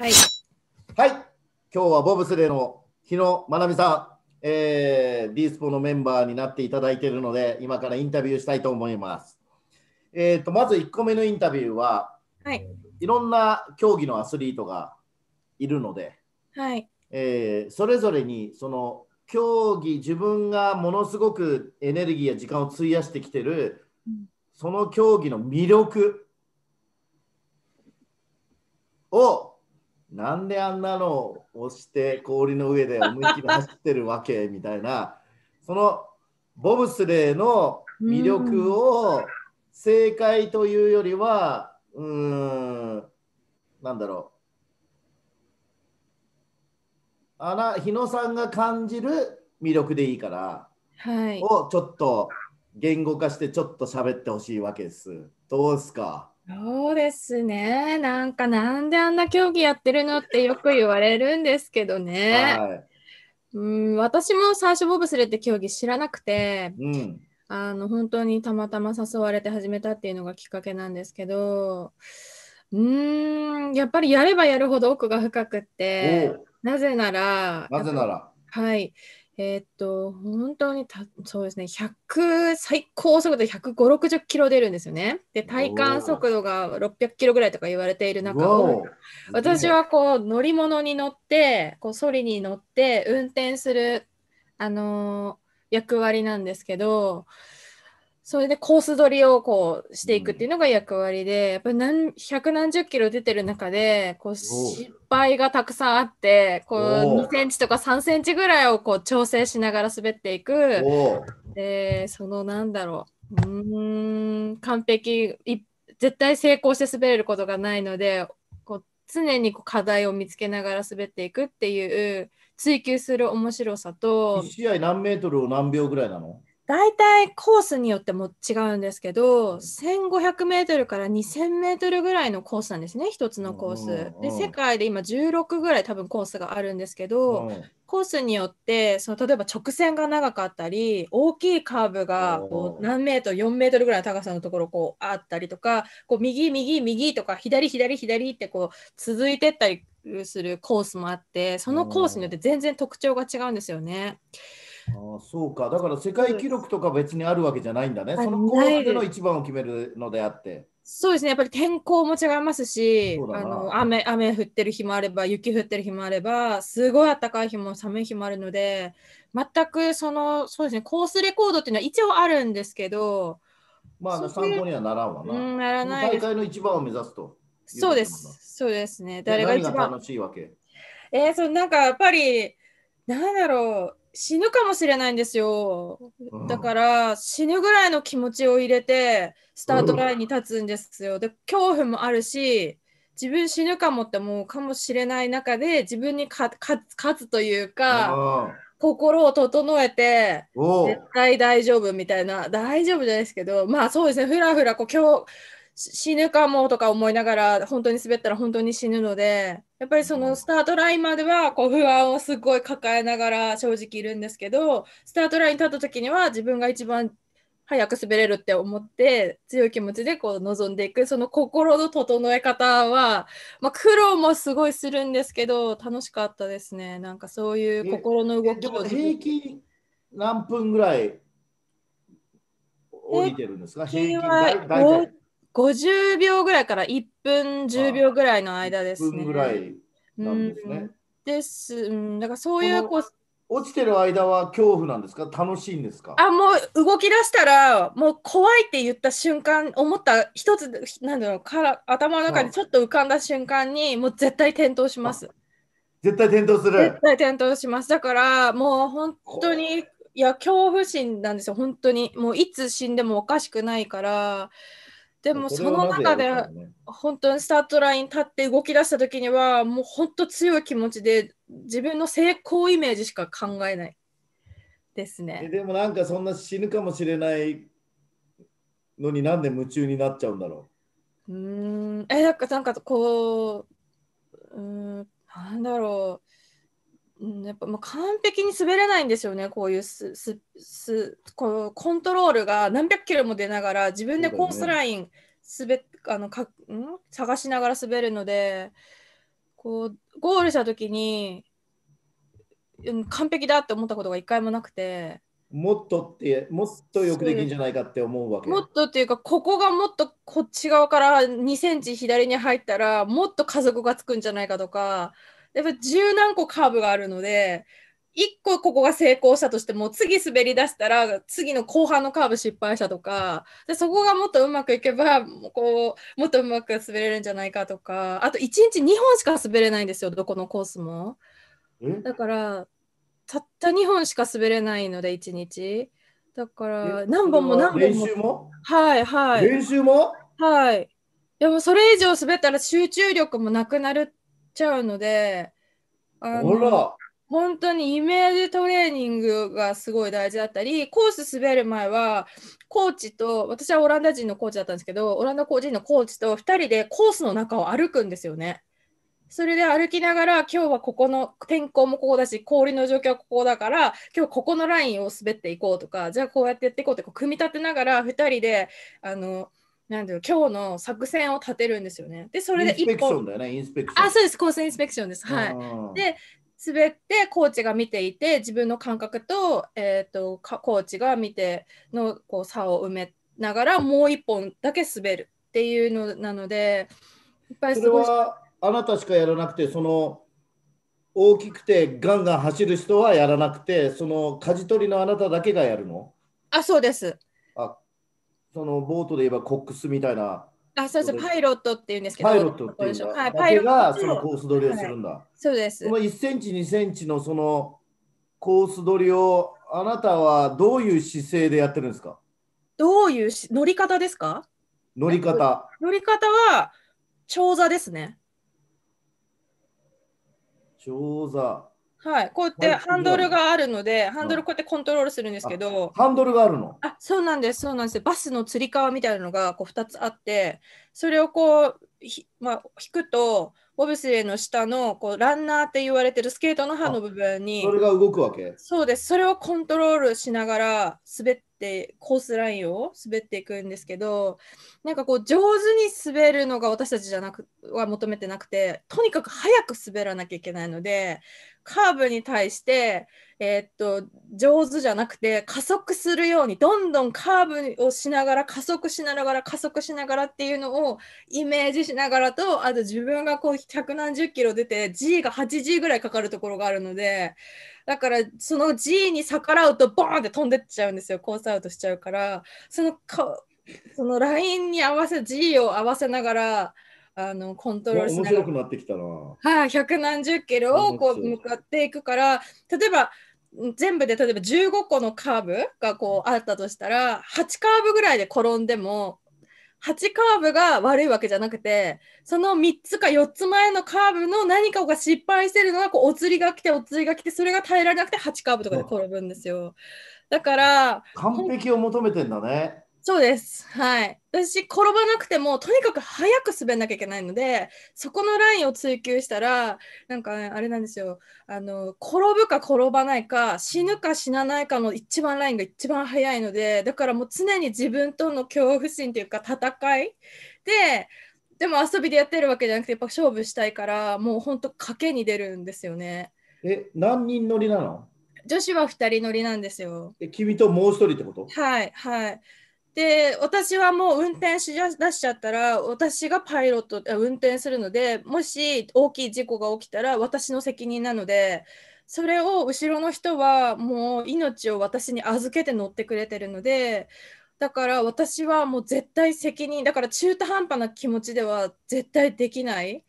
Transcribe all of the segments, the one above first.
はい。はい。今日はボブスレーの日野まなみさん、えー、D スポのメンバーになっていただいているので、今からインタビューしたいと思います。えっ、ー、と、まず1個目のインタビューは、はい。いろんな競技のアスリートがいるので、はい。えー、それぞれにその競技自分がものすごくエネルギーや時間を費やしてきてる、うん、その競技の魅力をなんであんなのをして氷の上で思いっきり走ってるわけみたいなそのボブスレーの魅力を正解というよりはうんなんだろうあら日野さんが感じる魅力でいいから、はい、をちょっと言語化してちょっと喋ってほしいわけです。どうですかそうですね。なんかなんであんな競技やってるのってよく言われるんですけどね。はい、うん私も最初ボブスレって競技知らなくて、うん、あの本当にたまたま誘われて始めたっていうのがきっかけなんですけど、うんやっぱりやればやるほど奥が深くって、なぜなら、なぜなら、はい、えー、っと、本当にた、そうですね、100、最高速度150、60キロ出るんですよね。で、体感速度が600キロぐらいとか言われている中、私はこう、乗り物に乗って、こう、ソリに乗って運転する、あのー、役割なんですけど、それでコース取りをこうしていくっていうのが役割で、やっぱり何百何十キロ出てる中でこう失敗がたくさんあってこう2センチとか3センチぐらいをこう調整しながら滑っていくでそのなんだろううん完璧絶対成功して滑れることがないのでこう常にこう課題を見つけながら滑っていくっていう追求する面白さと1試合何メートルを何秒ぐらいなの大体コースによっても違うんですけど、1500メートルから2000メートルぐらいのコースなんですね、一つのコース。で、世界で今16ぐらい多分コースがあるんですけど、コースによって、その例えば直線が長かったり、大きいカーブがこう何メートル、4メートルぐらいの高さのところこうあったりとか、こう右、右、右とか、左、左、左ってこう続いてったりするコースもあって、そのコースによって全然特徴が違うんですよね。あそうか、だから世界記録とか別にあるわけじゃないんだね、その後半での一番を決めるのであって。そうですね、やっぱり天候も違いますし、あの雨雨降ってる日もあれば、雪降ってる日もあれば、すごい暖かい日も寒い日もあるので、全くそのそうですねコースレコードっていうのは一応あるんですけど、まあ、参考にはならんわな。うん、ならない大会の一番を目指すと。そうです、そうですね。誰が一番楽しいわけえー、そのなんかやっぱり、なんだろう。死ぬかもしれないんですよ。だから死ぬぐらいの気持ちを入れてスタートラインに立つんですよ。で恐怖もあるし自分死ぬかもって思うかもしれない中で自分に勝つというか心を整えて絶対大丈夫みたいな大丈夫じゃないですけどまあそうですねふらふらこう今日死ぬかもとか思いながら本当に滑ったら本当に死ぬのでやっぱりそのスタートラインまではこう不安をすごい抱えながら正直いるんですけどスタートラインに立った時には自分が一番早く滑れるって思って強い気持ちでこう臨んでいくその心の整え方は、まあ、苦労もすごいするんですけど楽しかったですねなんかそういう心の動きを平均何分ぐらい降りてるんですか平均50秒ぐらいから1分10秒ぐらいの間ですね。ぐらいなんですね。うん、です、うん、だからそういうこう落ちてる間は恐怖なんですか楽しいんですかあもう動き出したらもう怖いって言った瞬間思った一つなんだろうから頭の中にちょっと浮かんだ瞬間に、もう絶対転倒します。絶対転倒する絶対転倒します。だからもう本当にいや恐怖心なんですよ本当にもういつ死んでもおかしくないからでもその中で本当にスタートライン立って動き出した時にはもう本当強い気持ちで自分の成功イメージしか考えないですね。でもなんかそんな死ぬかもしれないのになんで夢中になっちゃうんだろううんえなんかなんかこううんなんだろうやっぱもう完璧に滑れないんですよね、こういうすすすこのコントロールが何百キロも出ながら自分でコースライン滑、ね、あのかん探しながら滑るのでこうゴールした時に、うん、完璧だって思ったことが一回もなくて。もっとってもっとよくできるんじゃないかって思うわけもっとっていうかここがもっとこっち側から2センチ左に入ったらもっと加速がつくんじゃないかとかやっぱ十何個カーブがあるので、1個ここが成功したとしても次滑り出したら次の後半のカーブ失敗したとかでそこがもっとうまくいけばこうもっとうまく滑れるんじゃないかとかあと1日2本しか滑れないんですよどこのコースもだからたった2本しか滑れないので1日だから何本も何本も練習もはいはい練習もはいでもそれ以上滑ったら集中力もなくなるちゃうので、あの本当にイメージトレーニングがすごい大事だったり、コース滑る前は、コーチと、私はオランダ人のコーチだったんですけど、オランダ人のコーチと2人でコースの中を歩くんですよね。それで歩きながら、今日はここの天候もここだし、氷の状況はここだから、今日ここのラインを滑っていこうとか、じゃあこうやってやっていこうこう組み立てながら2人で、あの、なんだいう今日の作戦を立てるんですよね。でそれで一本、ね、インン。スペクショあそうですコースインスペクションです。はい。で滑ってコーチが見ていて自分の感覚と,、えーと、コーチが見てのこう差を埋めながらもう一本だけ滑るっていうのなのでいっぱいすごい。それはあなたしかやらなくてその大きくてガンガン走る人はやらなくてその舵取りのあなただけがやるのあそうです。そのボートで言えばコックスみたいな。あ、そうそう、パイロットって言うんですけど。パイロットっていうんだ。はい、パイロットがそのコース取りをするんだ。はい、そうです。まあ、1センチ、2センチのそのコース取りをあなたはどういう姿勢でやってるんですかどういう乗り方ですか乗り方。乗り方は長座ですね。長座。はい、こうやってハンドルがあるので、ハンドルこうやってコントロールするんですけど、ハンドルがあるのあそうなんです、そうなんです。バスのつり革みたいなのがこう2つあって、それをこう、まあ、引くと、ボブスレーの下のこうランナーって言われてるスケートの刃の部分に、それが動くわけそうです、それをコントロールしながら滑って、コースラインを滑っていくんですけど、なんかこう、上手に滑るのが私たちじゃなくは求めてなくて、とにかく早く滑らなきゃいけないので、カーブに対して、えー、っと上手じゃなくて加速するようにどんどんカーブをしながら加速しながら加速しながらっていうのをイメージしながらとあと自分がこう百何十キロ出て G が 8G ぐらいかかるところがあるのでだからその G に逆らうとボーンって飛んでっちゃうんですよコースアウトしちゃうからそのかそのラインに合わせ G を合わせながらあのコントロールしながら。面白くなってきたな。はい、百何十キロをこう向かっていくから、例えば全部で例えば15個のカーブがこうあったとしたら、8カーブぐらいで転んでも。8カーブが悪いわけじゃなくてその3つか4つ前のカーブの何かが失敗してるのがこうお釣りが来てお釣りが来てそれが耐えられなくて8カーブとかで転ぶんですよだから完璧を求めてんだねそうです。はい。私、転ばなくても、とにかく早く滑んなきゃいけないので、そこのラインを追求したら、なんか、ね、あれなんですよ。あの、転ぶか転ばないか、死ぬか死なないかの一番ラインが一番早いので、だからもう常に自分との恐怖心というか、戦いで、でも遊びでやってるわけじゃなくて、やっぱ勝負したいから、もう本当賭けに出るんですよね。え、何人乗りなの女子は2人乗りなんですよ。え、君ともう1人ってことはい、はい。で私はもう運転しだしちゃったら私がパイロット運転するのでもし大きい事故が起きたら私の責任なのでそれを後ろの人はもう命を私に預けて乗ってくれてるのでだから私はもう絶対責任だから中途半端な気持ちでは絶対できない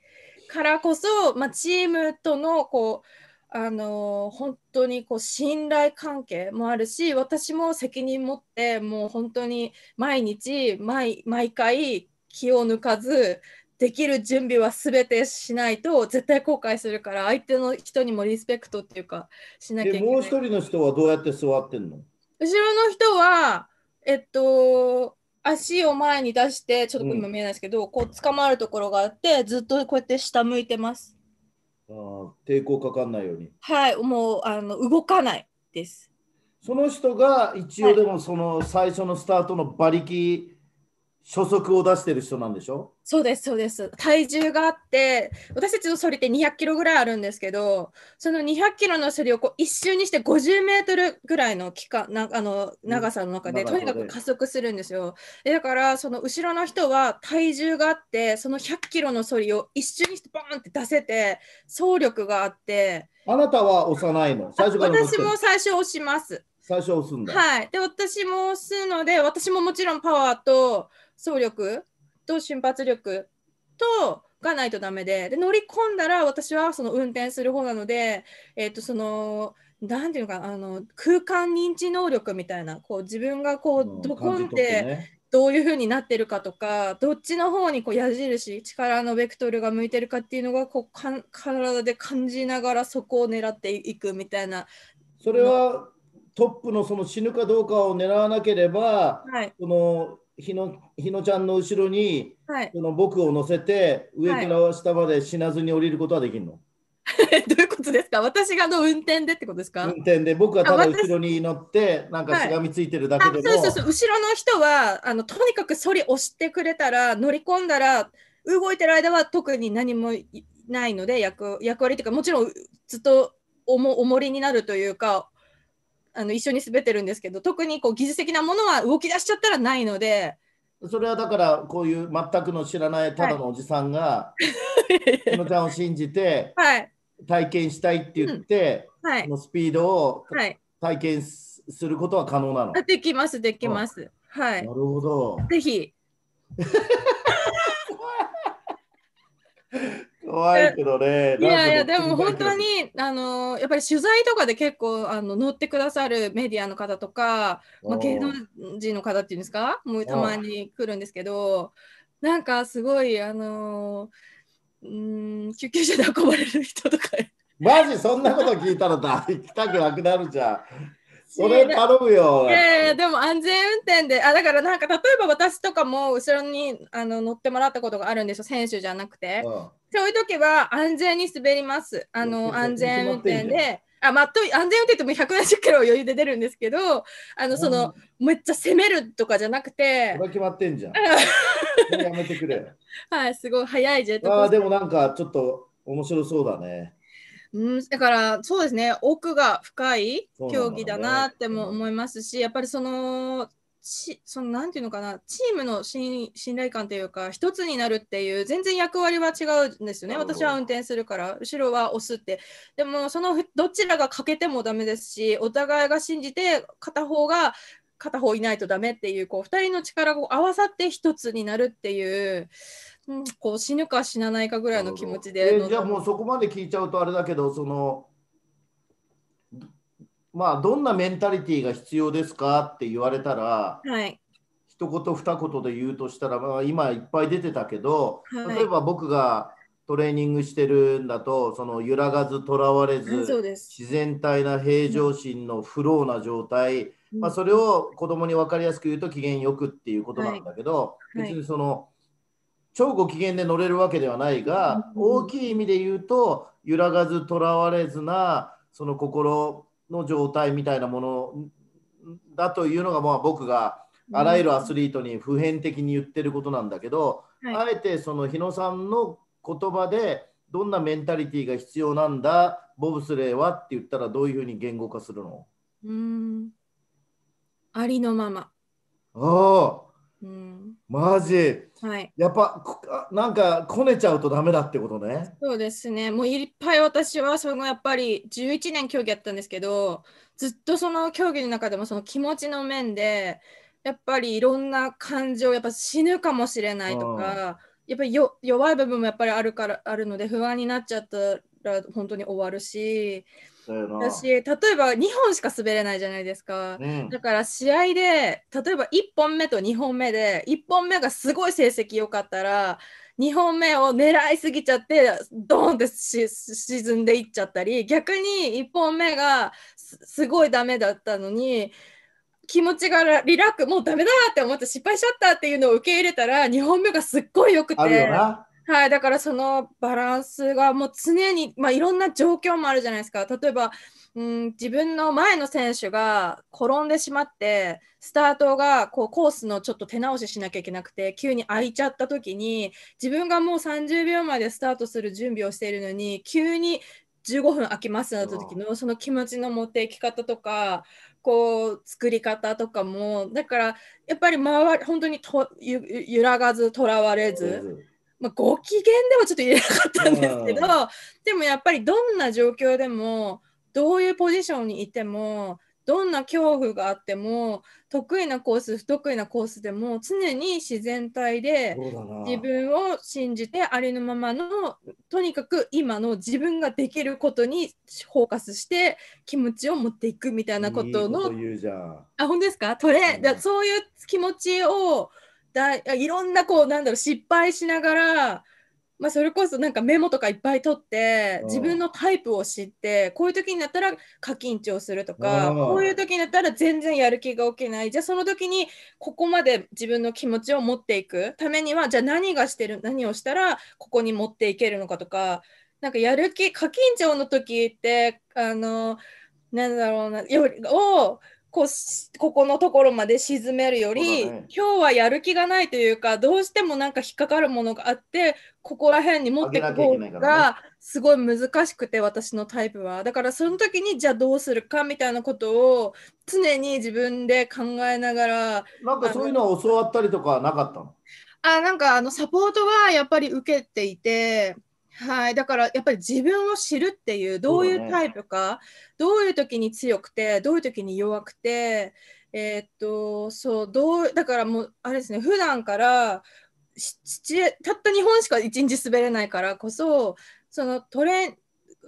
からこそ、まあ、チームとのこうあの本当にこう信頼関係もあるし私も責任持ってもう本当に毎日毎毎回気を抜かずできる準備は全てしないと絶対後悔するから相手の人にもリスペクトっていうかしなきゃいけない。もう一人の人はどうやって座ってんの後ろの人はえっと足を前に出してちょっと今見えないですけど、うん、こう捕まるところがあってずっとこうやって下向いてます。抵抗かかんないようにはいもうあの動かないですその人が一応でもその最初のスタートの馬力初速を出してる人なんでしょそうですそうです体重があって私たちのそりって200キロぐらいあるんですけどその200キロのそりをこう一周にして50メートルぐらいの期間なあの長さの中で、とにかく加速するんですよだからその後ろの人は体重があってその100キロのそりを一周にしてバーンって出せて走力があってあなたは押さないの最初私も最初押します最初押すんだはいで私も押すので私ももちろんパワーと走力と瞬発力とがないとダメでで乗り込んだら私はその運転する方なので、えー、とその何て言うのかあの空間認知能力みたいなこう自分がこうドコンってどういう風になってるかとかどっちの方にこう矢印力のベクトルが向いてるかっていうのがこうか体で感じながらそこを狙っていくみたいな。それはトップのその死ぬかどうかを狙わなければ、はい、その日野日野ちゃんの後ろに、はい、その僕を乗せて上から下まで死なずに降りることはできるの、はい、どういうことですか私がの運転でってことですか運転で僕はただ後ろに乗ってなんかしがみついてるだけでも、はい、そうそうそう後ろの人はあのとにかくそり押してくれたら乗り込んだら動いてる間は特に何もないので役役割というかもちろんずっとおも重りになるというかあの一緒に滑ってるんですけど特にこう技術的なものは動き出しちゃったらないので。それはだからこういう全くの知らないただのおじさんが、はい、のちゃんを信じて、体験したいって言って、うんはい、のスピードを、はい、体験することは可能なのできますできます。はい、なるほど。ぜひ。怖いけどね。いやいや、でも本当に、あの、やっぱり取材とかで結構、あの、乗ってくださるメディアの方とか、まあ、芸能人の方っていうんですか、もうたまに来るんですけど、なんかすごい、あの、うん、救急車で運ばれる人とか。マジそんなこと聞いたらだ行きたくなくなるじゃん。それ頼むよ。いやいや、でも安全運転で、あだからなんか例えば私とかも後ろにあの乗ってもらったことがあるんでしょ、選手じゃなくて。うん、そういう時は安全に滑ります。あの安全運転で。あ、まあ、と安全運転っても170キロ余裕で出るんですけど、あの、その、うん、めっちゃ攻めるとかじゃなくて。これ決まってんじゃん。やめてくれ。はい、すごい早いジェットコースター。あでもなんかちょっと面白そうだね。うん、だからそうですね奥が深い競技だなっても思いますし、ねうん、やっぱりそのちそのなんていうのかなチームの信頼感というか一つになるっていう全然役割は違うんですよね私は運転するから後ろは押すってでもそのどちらが欠けてもダメですしお互いが信じて片方が片方いないとダメっていうこう2人の力を合わさって一つになるっていう。うん、こう死ぬか死なないかぐらいの気持ちで、じゃあもうそこまで聞いちゃうとあれだけどそのまあどんなメンタリティーが必要ですかって言われたら、はい、一言二言で言うとしたら、まあ、今いっぱい出てたけど、はい、例えば僕がトレーニングしてるんだとその揺らがずとらわれず、うす自然体な平常心のフローな状態、うん、まあ、それを子供に分かりやすく言うと機嫌よくっていうことなんだけど、はい、別にその、超ご機嫌で乗れるわけではないが、大きい意味で言うと揺らがずとらわれずなその心の状態みたいなものだというのがまあ僕があらゆるアスリートに普遍的に言ってることなんだけど、あえてその日野さんの言葉でどんなメンタリティーが必要なんだボブスレーはって言ったらどういうふうに言語化するのうんありのまま。ああマジ、はい、やっぱなんかこねちゃうとダメだってことねそうですねもういっぱい私はそのやっぱり11年競技やったんですけどずっとその競技の中でもその気持ちの面でやっぱりいろんな感情やっぱ死ぬかもしれないとか、やっぱりよ弱い部分もやっぱりあるからあるので不安になっちゃったら本当に終わるし私例えば2本しか滑れないじゃないですか、うん、だから試合で例えば1本目と2本目で1本目がすごい成績良かったら2本目を狙いすぎちゃってドーンって沈んでいっちゃったり逆に1本目がすごいダメだったのに気持ちがリラックもうダメだって思って失敗しちゃったっていうのを受け入れたら2本目がすっごい良くて。あはい、だからそのバランスがもう常に、まあ、いろんな状況もあるじゃないですか。例えば、うん、自分の前の選手が転んでしまって、スタートがこうコースのちょっと手直ししなきゃいけなくて、急に空いちゃった時に、自分がもう30秒までスタートする準備をしているのに、急に15分空きますなった時のその気持ちの持っていき方とか、こう作り方とかも、だからやっぱり周り本当にと揺らがず、とらわれず。まあ、ご機嫌ではちょっと言えなかったんですけど、でもやっぱりどんな状況でもどういうポジションにいてもどんな恐怖があっても得意なコース不得意なコースでも常に自然体で自分を信じてありのままのとにかく今の自分ができることにフォーカスして気持ちを持っていくみたいなことのあ本当ですかトれ、うん、そういう気持ちをだいろんなこうなんだろう失敗しながら、まあ、それこそなんかメモとかいっぱい取って自分のタイプを知ってこういう時になったら過緊張するとかこういう時になったら全然やる気が起きないじゃあその時にここまで自分の気持ちを持っていくためにはじゃあ何がしてる何をしたらここに持っていけるのかとかなんかやる気過緊張の時ってあのなんだろうなよりをこここのところまで沈めるより、ね、今日はやる気がないというかどうしてもなんか引っかかるものがあってここら辺に持ってこうがすごい難しくて、私のタイプはだからその時にじゃあどうするかみたいなことを常に自分で考えながらなんかそういうのを教わったりとかなかったのあなんかあのサポートはやっぱり受けていてはい、だからやっぱり自分を知るっていうどういうタイプか、うね、どういう時に強くてどういう時に弱くてえー、っとそうどうだからもうあれですね普段からたった2本しか1日滑れないからこそそのトレ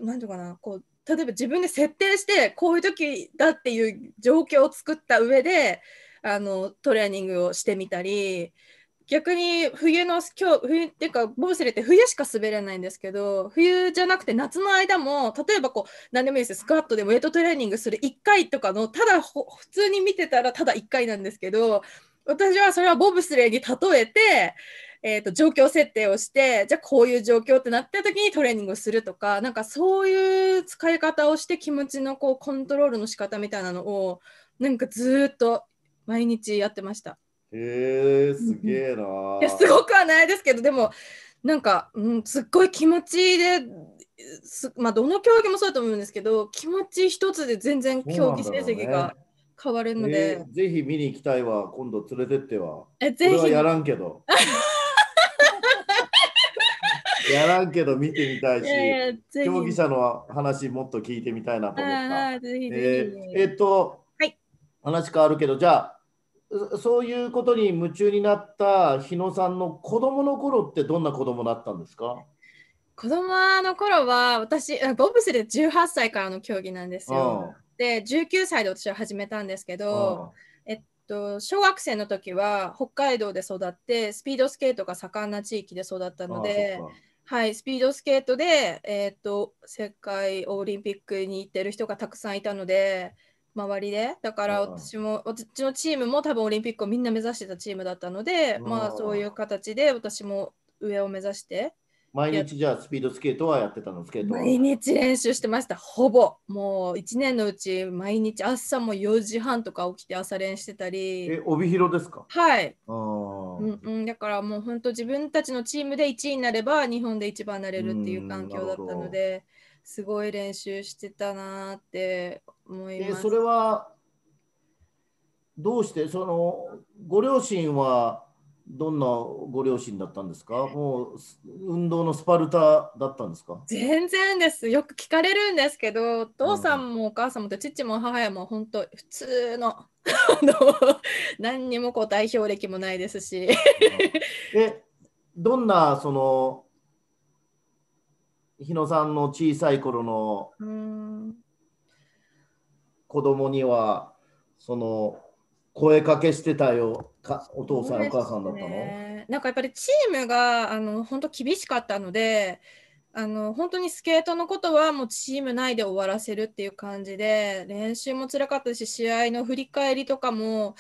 なんていうかなこう例えば自分で設定してこういう時だっていう状況を作った上であのトレーニングをしてみたり逆に冬の今日冬っていうかボブスレって冬しか滑れないんですけど冬じゃなくて夏の間も例えばこう何でもいいですスクワットでウェイトトレーニングする1回とかのただ普通に見てたらただ1回なんですけど私はそれはボブスレーに例えてえーと、状況設定をしてじゃあこういう状況ってなった時にトレーニングをするとかなんかそういう使い方をして気持ちのこうコントロールの仕方みたいなのをなんかずっと毎日やってました。へえすげえな、いやすごくはないですけどでもなんか、うん、すっごい気持ちですまあどの競技もそうだと思うんですけど気持ち一つで全然競技成績が変わるので、ねぜひ見に行きたいわ今度連れてってはえぜひやらんけど やらんけど見てみたいし、えー、競技者の話もっと聞いてみたいなと思った。えー、えー、っと、はい、話変わるけど、じゃあそういうことに夢中になった日野さんの子供の頃ってどんな子供だったんですか子供の頃は私ボブスで18歳からの競技なんですよ。で19歳で私は始めたんですけど、えっと、小学生の時は北海道で育ってスピードスケートが盛んな地域で育ったので。はい、スピードスケートで、えーと、と世界オリンピックに行ってる人がたくさんいたので周りでだから私も私のチームも多分オリンピックをみんな目指してたチームだったのでまあそういう形で私も上を目指して毎日じゃあスピードスケートはやってたのスケート毎日練習してましたほぼもう1年のうち毎日朝も4時半とか起きて朝練してたりえ帯広ですかはいうんうん、だからもう本当自分たちのチームで1位になれば日本で一番なれるっていう環境だったのですごい練習してたなって思います。それはどうしてそのご両親はどんなご両親だったんですかもう運動のスパルタだったんですか全然ですよく聞かれるんですけどお父さんもお母さんもと父も母も本当普通の 何にもこう代表歴もないですし えどんなその日野さんの小さい頃の子供にはその声かけしてたよかお父さん、お母さんだったのなんかやっぱりチームがあの本当厳しかったのであの本当にスケートのことはもうチーム内で終わらせるっていう感じで練習もつらかったし試合の振り返りとかも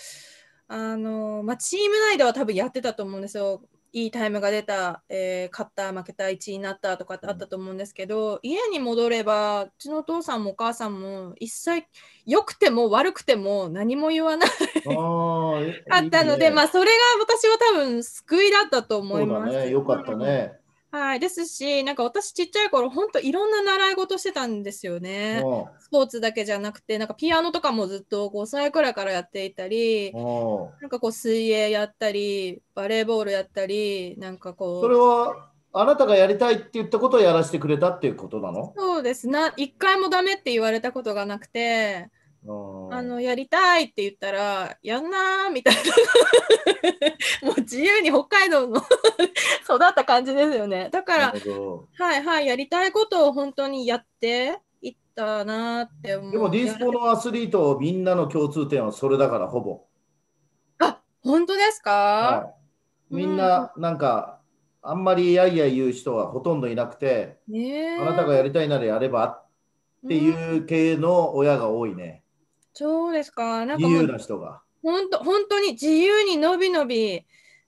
あの、まあ、チーム内では多分やってたと思うんですよいいタイムが出た、えー、勝った負けた1位になったとかってあったと思うんですけど、うん、家に戻ればうちのお父さんもお母さんも一切良くても悪くても何も言わない あったので、いいね、まあそれが私は多分救いだったと思います。そうだねよかったね、はい、ですし、なんか私ちっちゃい頃、本当いろんな習い事してたんですよね。スポーツだけじゃなくて、なんかピアノとかもずっと5歳くらいからやっていたり、なんかこう水泳やったり、バレーボールやったり、なんかこう。それはあなたがやりたいって言ったことをやらせてくれたっていうことなのそうですな。一回もダメって言われたことがなくて。あのやりたいって言ったらやんなーみたいな もう自由に北海道の 育った感じですよねだからはいはいやりたいことを本当にやっていったなって思うでもディスポのアスリートみんなの共通点はそれだからほぼあ本当ですか、はい、みんななんか、うん、あんまりやいや言う人はほとんどいなくて、ね、あなたがやりたいならやればっていう系の親が多いね。そうですか。なんか自由な人が。本当本当に自由にのびのび、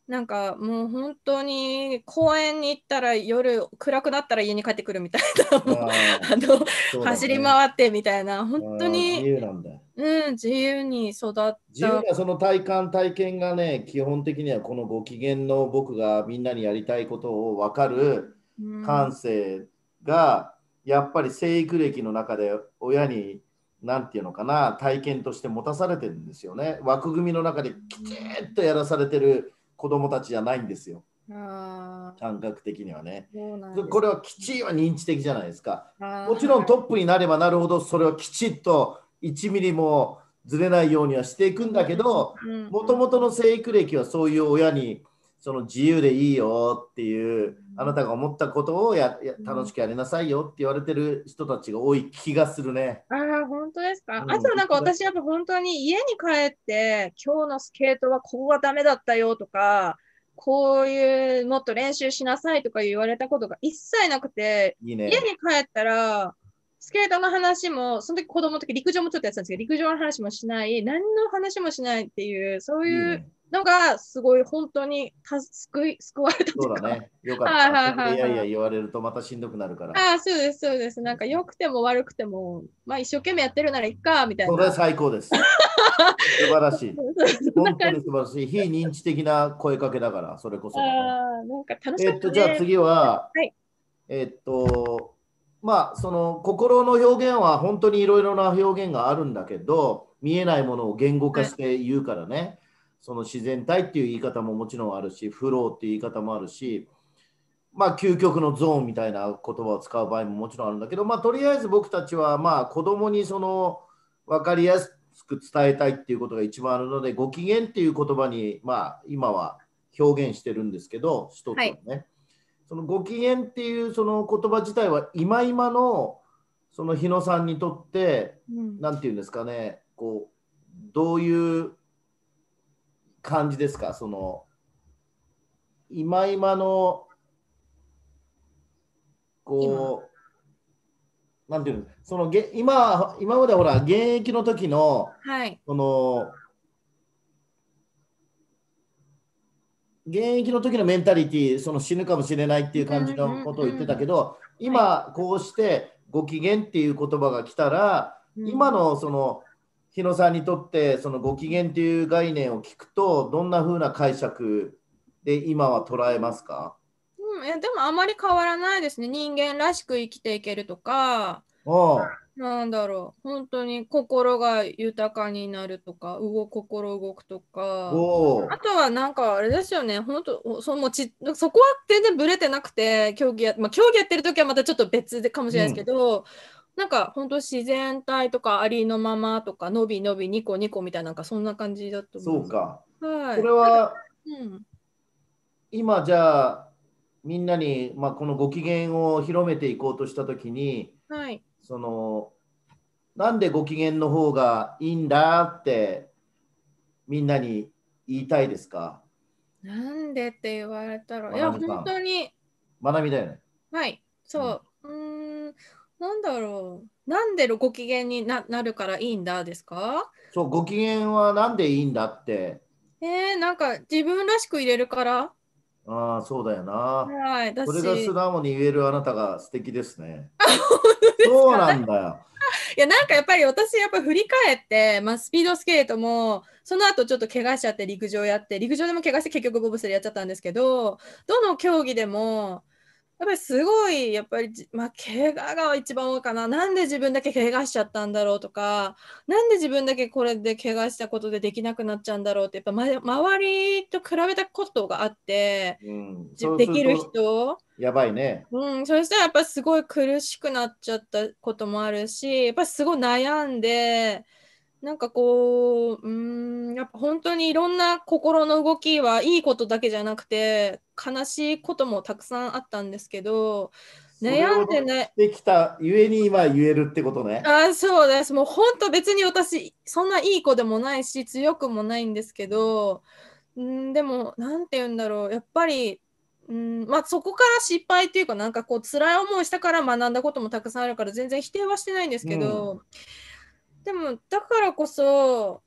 なんかもう本当に公園に行ったら夜暗くなったら家に帰ってくるみたいな、あ の、ね、走り回ってみたいな、本当に自由なんだ、うん、自由に育った。自由なその体感、体験がね、基本的にはこのご機嫌の僕がみんなにやりたいことを分かる感性が、やっぱり生育歴の中で親に何て言うのかな体験として持たされてるんですよね枠組みの中できちっとやらされてる子供もたちじゃないんですよ感覚的にはねこれはきちいは認知的じゃないですかもちろんトップになればなるほどそれはきちっと1ミリもずれないようにはしていくんだけどもともとの生育歴はそういう親にその自由でいいよっていうあなたが思ったことをや楽しくやりなさいよって言われてる人たちが多い気がするね。ああ本当ですか。うん、あとなんか私やっぱ本当に家に帰って今日のスケートはここがダメだったよとかこういうもっと練習しなさいとか言われたことが一切なくて、いいね、家に帰ったらスケートの話も、その時子供の時陸上もちょっとやってたんですけど、陸上の話もしない、何の話もしないっていう、そういうのがすごい本当に救い救われたそうだね。よかった。はいはいはい、はい、いやいや言われるとまたしんどくなるから。ああ、そうですそうです。なんか良くても悪くても、まあ一生懸命やってるならいっかみたいな。それ最高です。素晴らしい。本当に素晴らしい。非認知的な声かけだから、それこそ、ああなんか楽しか、ね、えっと、じゃあ次は、はい、えっと、まあその心の表現は本当にいろいろな表現があるんだけど見えないものを言語化して言うからね、その自然体っていう言い方ももちろんあるし、フローっていう言い方もあるし、まあ、究極のゾーンみたいな言葉を使う場合ももちろんあるんだけど、まあ、とりあえず僕たちは、まあ、子供にその分かりやすく伝えたいっていうことが一番あるので、ご機嫌っていう言葉に、まあ、今は表現してるんですけど、一つね、はい。そのご機嫌っていうその言葉自体は今今のその日野さんにとって、何、て言うんですかねこうどういう感じですかその今今のこうなんていうのそのげ今今までほら現役の時の、はい、その現役の時のメンタリティその死ぬかもしれないっていう感じのことを言ってたけど、今こうしてご機嫌っていう言葉が来たら、今のその日野さんにとってそのご機嫌という概念を聞くとどんな風な解釈で今は捉えますか、うん、えでもあまり変わらないですね人間らしく生きていけるとかなんだろう本当に心が豊かになるとか動心動くとかあとはなんかあれですよね本当そのちそこは全然ブレてなくて競技や、まあ、競技やってる時はまたちょっと別でかもしれないですけど、うんなんか本当自然体とかありのままとか伸び伸びニコニコみたいななんかそんな感じだと思う。そうか。はい。これは、うん、今じゃあみんなに、まあ、このご機嫌を広めていこうとした時に、はい、そのなんでご機嫌の方がいいんだってみんなに言いたいですかなんでって言われたらいや本当に。学びだよね。はいそう、うんなんだろう。なんでご機嫌にななるからいいんだですかそう、ご機嫌はなんでいいんだって。えー、なんか自分らしく入れるから。ああ、そうだよな。はい。だそれが素直に言えるあなたが素敵ですね。そうなんだよ。いや、なんかやっぱり私、やっぱ振り返って、まあ、スピードスケートも、その後ちょっと怪我しちゃって陸上やって、陸上でも怪我して結局ボブスレーやっちゃったんですけど、どの競技でも、やっぱりすごいやっぱり、まあ、怪我が一番多いかななんで自分だけ怪我しちゃったんだろうとかなんで自分だけこれで怪我したことでできなくなっちゃうんだろうってやっぱ、ま、周りと比べたことがあって、うん、できる人やばいね、うん、そしたらやっぱすごい苦しくなっちゃったこともあるしやっぱすごい悩んで。なんかこう、うん、やっぱ本当にいろんな心の動きはいいことだけじゃなくて、悲しいこともたくさんあったんですけど、悩んでね。できたゆえに今言えるってことね。あそうです。もう本当別に私、そんないい子でもないし、強くもないんですけど、んでも、何て言うんだろう、やっぱり、うんまあ、そこから失敗っていうか、なんかこう、辛い思いしたから学んだこともたくさんあるから、全然否定はしてないんですけど、うんでもだからこそ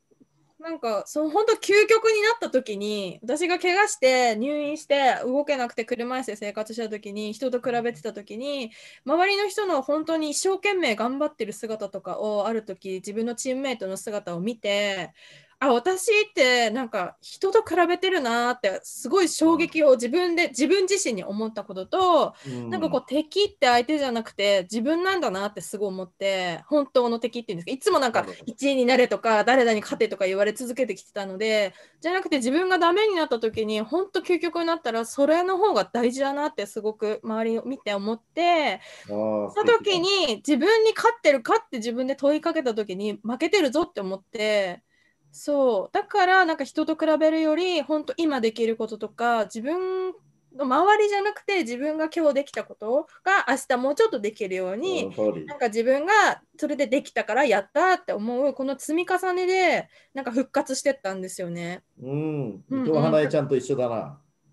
なんかその本当究極になった時に私が怪我して入院して動けなくて車椅子で生活した時に人と比べてた時に周りの人の本当に一生懸命頑張ってる姿とかをある時自分のチームメイトの姿を見てあ私ってなんか人と比べてるなってすごい衝撃を自分で自分自身に思ったことと、うん、なんかこう敵って相手じゃなくて自分なんだなってすごい思って本当の敵っていうんですけどいつもなんか1位になれとか誰々に勝てとか言われ続けてきてたのでじゃなくて自分がダメになった時に本当究極になったらそれの方が大事だなってすごく周りを見て思ってその時に自分に勝ってるかって自分で問いかけた時に負けてるぞって思って。そうだからなんか人と比べるより本当今できることとか自分の周りじゃなくて自分が今日できたことが明日もうちょっとできるようになんか自分がそれでできたからやったって思うこの積み重ねでなんか復活してったんですよね。うん、伊藤花江ちゃんと一緒だな。うんう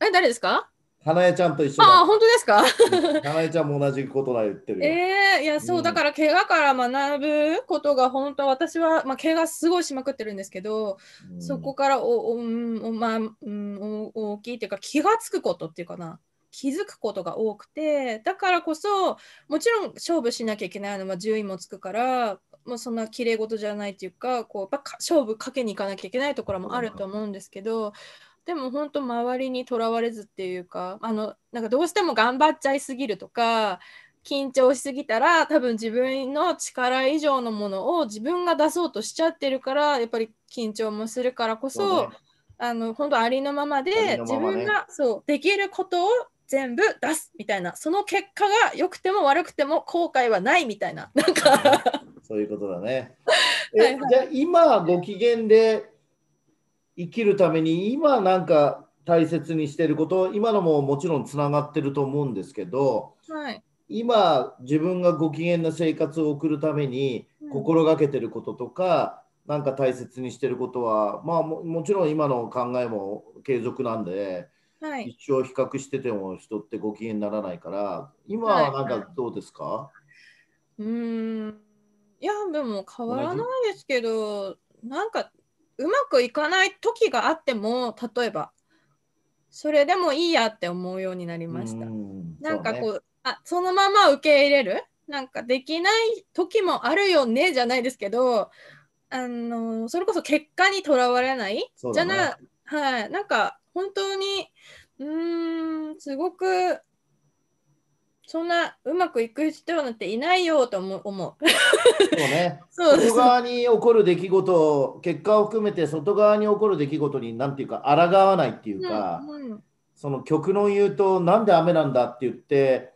ん、え誰ですか花江ちゃんと一緒あ本当ですか花江ちゃんも同じことだ言ってるええー、いやそう、うん、だから怪我から学ぶことが本当私は、まあ、怪我すごいしまくってるんですけど、うん、そこからおおお、まあうん、大きいというか気がつくことっていうかな気づくことが多くてだからこそもちろん勝負しなきゃいけないのは順位もつくからまあ、そんな綺麗事じゃないっていうかこうやっ勝負かけに行かなきゃいけないところもあると思うんですけど、でも本当周りにとらわれずっていうかあのなんかどうしても頑張っちゃいすぎるとか緊張しすぎたら多分自分の力以上のものを自分が出そうとしちゃってるからやっぱり緊張もするからこそ、ね、あの本当ありのままで、ね、自分がそうできることを全部出すみたいなその結果が良くても悪くても後悔はないみたいななんかそういうことだね。えはい、じゃあ今ご機嫌で生きるために今なんか大切にしてること今のももちろんつながってると思うんですけど、はい、今自分がご機嫌な生活を送るために心がけてることとか、うん、なんか大切にしてることはまあもちろん今の考えも継続なんで、はい、一生比較してても人ってご機嫌にならないから今はなんかどうですか、はいはい、うんいやでも変わらないですけどなんかうまくいかない時があっても例えばそれでもいいやって思うようになりました。なんかこう、ね、あそのまま受け入れるなんかできない時もあるよねじゃないですけどあのそれこそ結果にとらわれない、ね、じゃな,、はい、なんか本当にうんすごくそんなうまくいく人なんていないよと思う。そうね。そう外側に起こる出来事、結果を含めて外側に起こる出来事に何ていうか抗わないっていうか、うんうん、その曲の言うとなんで雨なんだって言って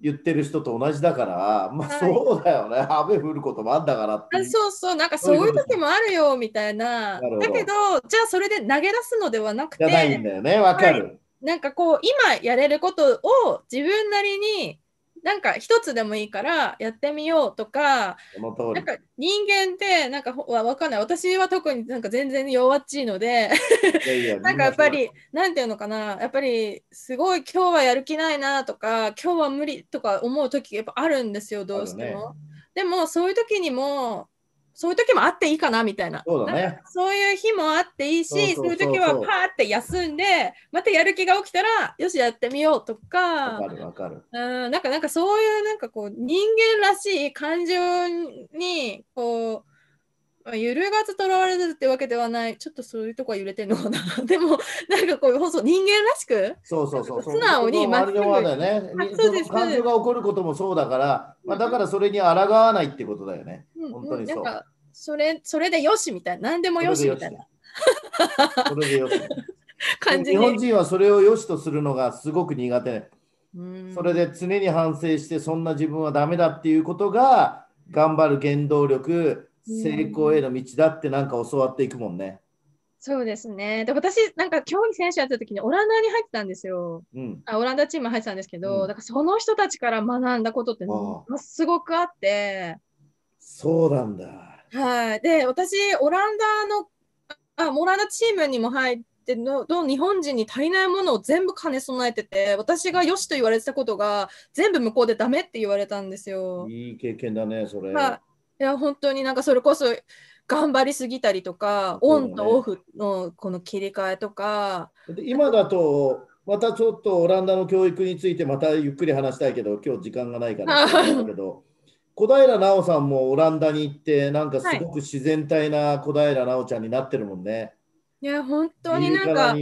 言ってる人と同じだから、まあ、そうだよね、はい、雨降ることもあんだからってそうそうなんかそういう時もあるよみたいなだけどじゃあそれで投げ出すのではなくてじゃないんだよねわかる、はいなんかこう今やれることを自分なりになんか一つでもいいからやってみようとかなんか人間ってなんかわかんない私は特になんか全然弱っちいので なんかやっぱりなんていうのかなやっぱりすごい今日はやる気ないなとか今日は無理とか思う時やっぱあるんですよどうしても。ね、でもそういう時にもそういう時もあっていいかなみたいな。そうだね。そういう日もあっていいし、そういう時はパーって休んで、またやる気が起きたら、よし、やってみようとか。わかるわかる。うん、なんか、なんかそういう、なんかこう、人間らしい感情に、こう、まあ、揺るがずとらわれるってわけではない、ちょっとそういうとこは揺れてるのかな。でも、なんかこういう、人間らしく、そうそうそう、素直にまっすぐ、ね、そうです感情が起こることもそうだから、まあ、だからそれに抗わないってことだよね。うん、本当にそう。うん、なんかそれそれでよしみたいな、何でもよしみたいな。それでよし。感じ日本人はそれをよしとするのがすごく苦手、それで常に反省してそんな自分はダメだっていうことが頑張る原動力成功への道だってなんか教わっていくもんね。そうですね。で私、なんか競技選手やってた時にオランダに入ってたんですよ。うん、あオランダチーム入ってたんですけど、うん、だからその人たちから学んだことってものすごくあって。そうなんだ。はい。で、私、オランダの、あオランダチームにも入って、のの日本人に足りないものを全部兼ね備えてて私がよしと言われてたことが全部向こうでダメって言われたんですよ。いい経験だねそれ。まあや本当になんかそれこそ頑張りすぎたりとか、オンとオフのこの切り替えとか。今だとまたちょっとオランダの教育についてまたゆっくり話したいけど今日時間がないからだけど小平奈緒さんもオランダに行ってなんかすごく自然体な小平奈緒ちゃんになってるもんね。いや本当になんか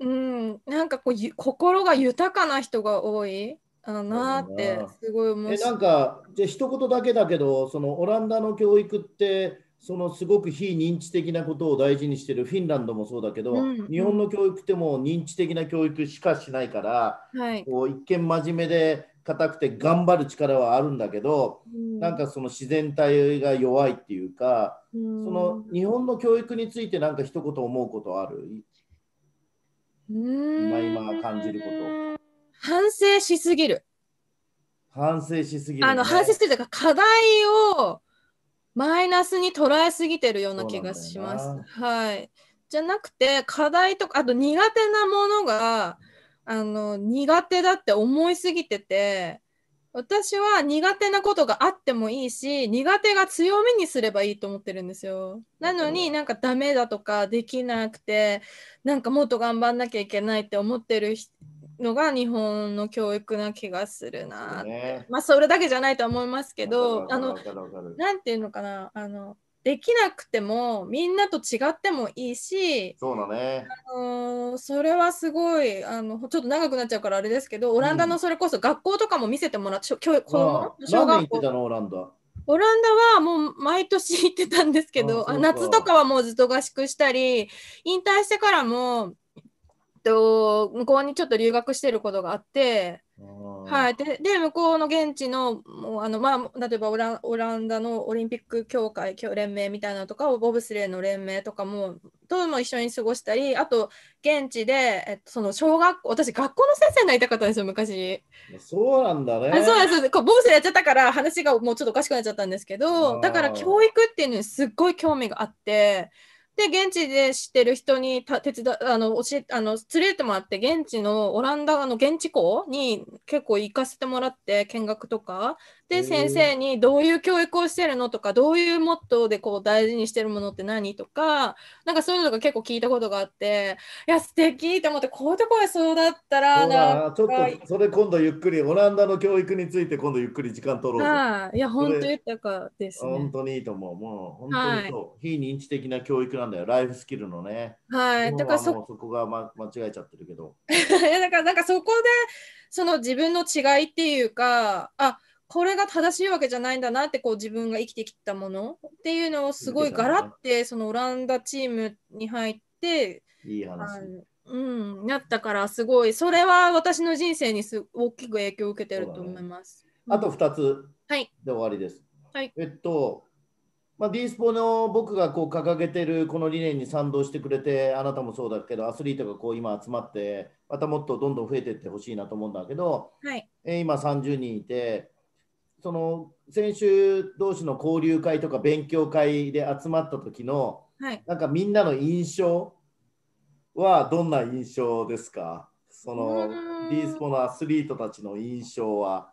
うんなんかこう心が豊かな人が多い。だなってすごい思うなんかじゃ一言だけだけどそのオランダの教育ってそのすごく非認知的なことを大事にしてるフィンランドもそうだけど、うん日本の教育ってもう認知的な教育しかしないから、はい、こう一見真面目で硬くて頑張る力はあるんだけど、うん、なんかその自然体が弱いっていうか、うん、その日本の教育についてなんか一言思うことある、うん、今今感じること。反省しすぎる。反省しすぎる、ね、あの反省するというか課題をマイナスに捉えすぎてるような気がします。はい。じゃなくて課題とかあと苦手なものがあの苦手だって思いすぎてて私は苦手なことがあってもいいし苦手が強みにすればいいと思ってるんですよ。なのになんかダメだとかできなくてなんかもっと頑張んなきゃいけないって思ってるのが日本の教育な気がするな、ね、まあそれだけじゃないと思いますけどあのなんていうのかなあのできなくてもみんなと違ってもいいしそうだね、あのそれはすごいあのちょっと長くなっちゃうからあれですけどオランダのそれこそ学校とかも見せてもらって、う子供小学校オランダオランダはもう毎年行ってたんですけど夏とかはもうずっと合宿したり引退してからもと向こうにちょっと留学してることがあって、はい、でで向こうの現地のもうあの、まあ、例えばオラオランダのオリンピック協会連盟みたいなのとかボブスレーの連盟とかもとも一緒に過ごしたりあと現地で、えっと、その小学校私学校の先生になりたかったんですよ昔そうなんだねそうですボブスレーやっちゃったから話がもうちょっとおかしくなっちゃったんですけどだから教育っていうのにすっごい興味があってで、現地で知ってる人にた手伝あの教えあの連れてもらって、現地のオランダの現地校に結構行かせてもらって、見学とか、で先生にどういう教育をしてるのとかどういうモットーでこう大事にしてるものって何とかなんかそういうのが結構聞いたことがあっていや素敵と思ってこういうとこでそうだったらなちょっとそれ今度ゆっくりオランダの教育について今度ゆっくり時間取ろうあいいや本当豊かです、ね、本当にいいと思うもう本当にそう、はい、非認知的な教育なんだよライフスキルのねはいだからそこが、ま、間違えちゃってるけど いやだからなんかそこでその自分の違いっていうかあこれが正しいわけじゃないんだなってこう自分が生きてきたものっていうのをすごいガラってそのオランダチームに入っていい話、うん、なったからすごいそれは私の人生にす大きく影響を受けてると思います。ね、あと2つで終わりです。はい、えっと、まあ、ースポの僕がこう掲げてるこの理念に賛同してくれてあなたもそうだけどアスリートがこう今集まってまたもっとどんどん増えていってほしいなと思うんだけど、はいえー、今30人いてその選手同士の交流会とか勉強会で集まった時の、はい、なんかみんなの印象はどんな印象ですかそのースポのアスリートたちの印象は。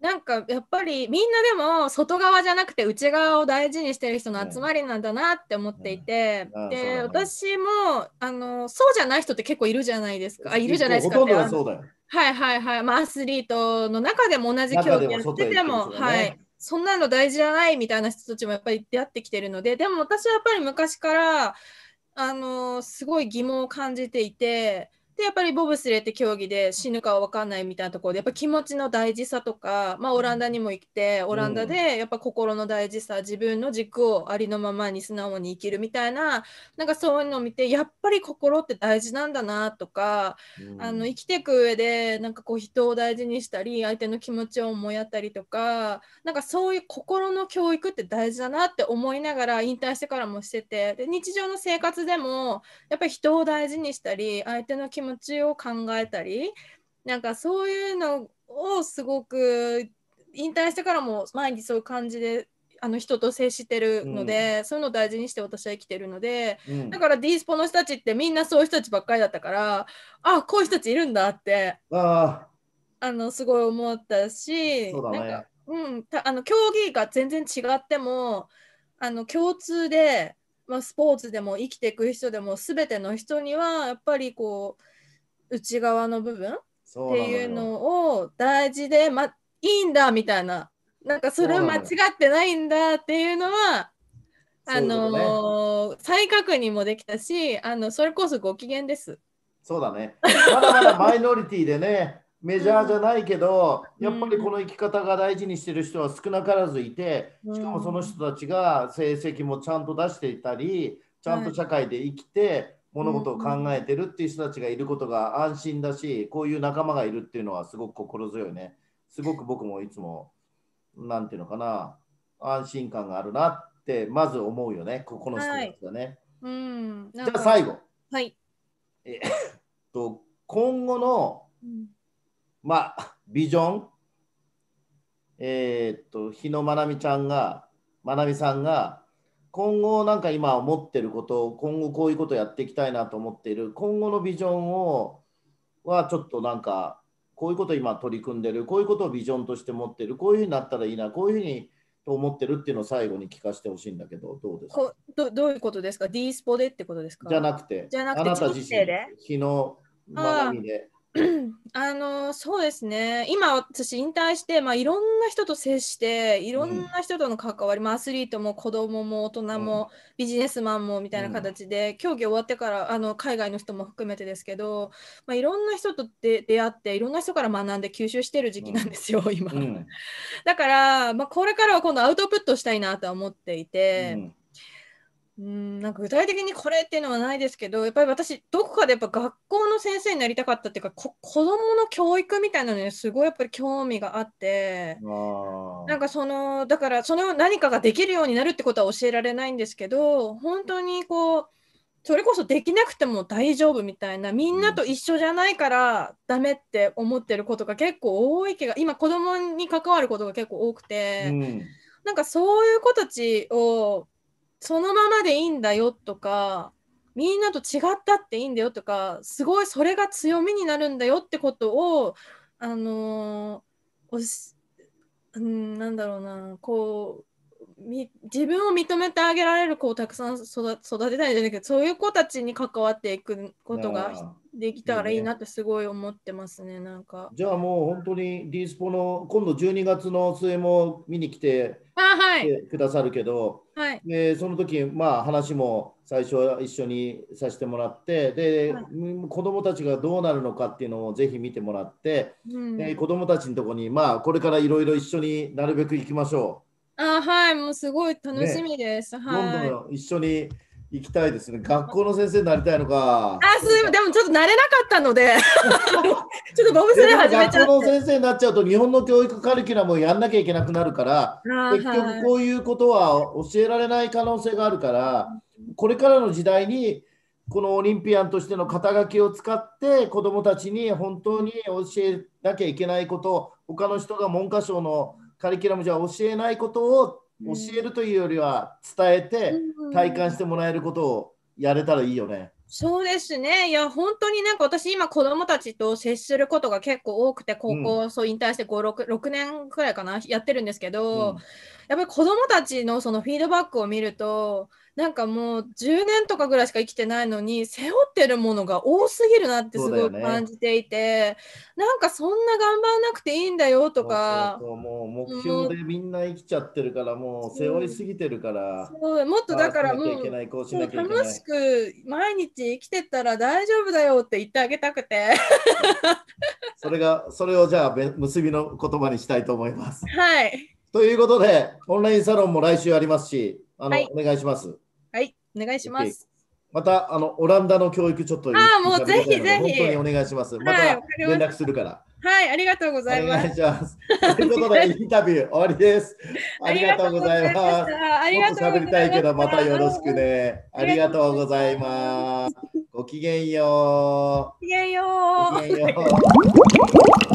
なんかやっぱりみんなでも外側じゃなくて内側を大事にしてる人の集まりなんだなって思っていて、で、私もあのそうじゃない人って結構いるじゃないですかあいるじゃないですかほとんどそうだよはいはいはい、まあ、アスリートの中でも同じ競技やってても、ね、はい、そんなの大事じゃないみたいな人たちもやっぱり出会ってきてるのででも私はやっぱり昔からあのすごい疑問を感じていて。でやっぱりボブスレーって競技で死ぬかは分かんないみたいなところでやっぱ気持ちの大事さとか、まあ、オランダにも行ってオランダでやっぱ心の大事さ、自分の軸をありのままに素直に生きるみたいななんかそういうのを見てやっぱり心って大事なんだなとか、うん、あの生きていく上でなんかこう人を大事にしたり相手の気持ちを思いやったりとかなんかそういう心の教育って大事だなって思いながら引退してからもしててで日常の生活でもやっぱり人を大事にしたり相手の気持ち持ちを考えたりなんかそういうのをすごく引退してからも毎日そういう感じであの人と接してるので、うん、そういうのを大事にして私は生きてるので、うん、だからデースポの人たちってみんなそういう人たちばっかりだったからあこういう人たちいるんだってあのすごい思ったし、なんか、うん、あの競技が全然違ってもあの共通で、まあ、スポーツでも生きていく人でも全ての人にはやっぱりこう内側の部分っていうのを大事で、ま、いいんだみたいななんかそれ間違ってないんだっていうのはあの、ね、再確認もできたしあのそれこそご機嫌です。そうだね。まだまだマイノリティでね、メジャーじゃないけど、うん、やっぱりこの生き方が大事にしてる人は少なからずいて、しかもその人たちが成績もちゃんと出していたり、ちゃんと社会で生きて、物事を考えてるっていう人たちがいることが安心だし、こういう仲間がいるっていうのはすごく心強いね。すごく僕もいつも、何て言うのかな、安心感があるなって、まず思うよね、ここの人たちがね。はい、うんじゃあ最後。はい。えっと、今後の、まあ、ビジョン、えー、っと、日野愛美ちゃんが、愛美さんが、今後なんか今思ってること今後こういうことやっていきたいなと思っている今後のビジョンをはちょっとなんかこういうこと今取り組んでるこういうことをビジョンとして持ってるこういうふうになったらいいなこういうふうにと思ってるっていうのを最後に聞かせてほしいんだけどどうですかどどういうことですか ?D スポでってことですかじゃなくてあなた自身昨日学びで あのそうですね今私引退して、まあ、いろんな人と接していろんな人との関わり、うん、アスリートも子供も大人も、うん、ビジネスマンもみたいな形で、うん、競技終わってからあの海外の人も含めてですけど、まあ、いろんな人と出会っていろんな人から学んで吸収してる時期なんですよ今、だから、まあ、これからは今度アウトプットしたいなとは思っていて。うんなんか具体的にこれっていうのはないですけどやっぱり私どこかでやっぱ学校の先生になりたかったっていうか子どもの教育みたいなのにすごいやっぱり興味があってなんかそのだからその何かができるようになるってことは教えられないんですけど本当にこうそれこそできなくても大丈夫みたいなみんなと一緒じゃないからダメって思ってることが結構多い気が今子どもに関わることが結構多くて、うん、なんかそういう子たちをそのままでいいんだよとかみんなと違ったっていいんだよとかすごいそれが強みになるんだよってことをあのー、おしうんなんだろうなこう自分を認めてあげられる子をたくさん育てたいんじゃないけどそういう子たちに関わっていくことができたらいいなってすごい思ってますねなんかじゃあもう本当にィスポの今度12月の末も見に来てあ、はい、くださるけど、はいでその時まあ話も最初は一緒にさせてもらってで、はい、子どもたちがどうなるのかっていうのをぜひ見てもらって、うん、で子どもたちのとこにまあこれからいろいろ一緒になるべく行きましょう。あはいもうすごい楽しみです、ね、はいどんどん一緒に行きたいですね学校の先生になりたいのかあすません。でもちょっと慣れなかったので ちょっとボブスレー始めちゃっ学校の先生になっちゃうと日本の教育カリキュラムをやんなきゃいけなくなるから結局こういうことは教えられない可能性があるからこれからの時代にこのオリンピアンとしての肩書きを使って子どもたちに本当に教えなきゃいけないこと他の人が文科省のカリキュラムじゃ教えないことを教えるというよりは伝えて体感してもらえることをやれたらいいよね。そうですね。いや、本当になんか私今子供たちと接することが結構多くて、高校、そう引退して5、6, 6年くらいかな、やってるんですけど、うん、やっぱり子供たちのそのフィードバックを見ると、なんかもう10年とかぐらいしか生きてないのに背負ってるものが多すぎるなってすごい感じていて、ね、なんかそんな頑張らなくていいんだよとかもう目標でみんな生きちゃってるからもう背負いすぎてるから、うん、もっとだからもう楽しく毎日生きてたら大丈夫だよって言ってあげたくて それがそれをじゃあ結びの言葉にしたいと思います。はいということでオンラインサロンも来週ありますしあの、はい、お願いします。お願いします。またあのオランダの教育ちょっとああ、もうぜひぜひ本当にお願いします。また連絡するから。はい、ありがとうございます。お願いします。ということでインタビュー終わりで す。ありがとうございます。ありがとう喋りたいけどまたよろしくね。ありがとうございます。ごきげんよう。ごきげんよう。ごきげんよう。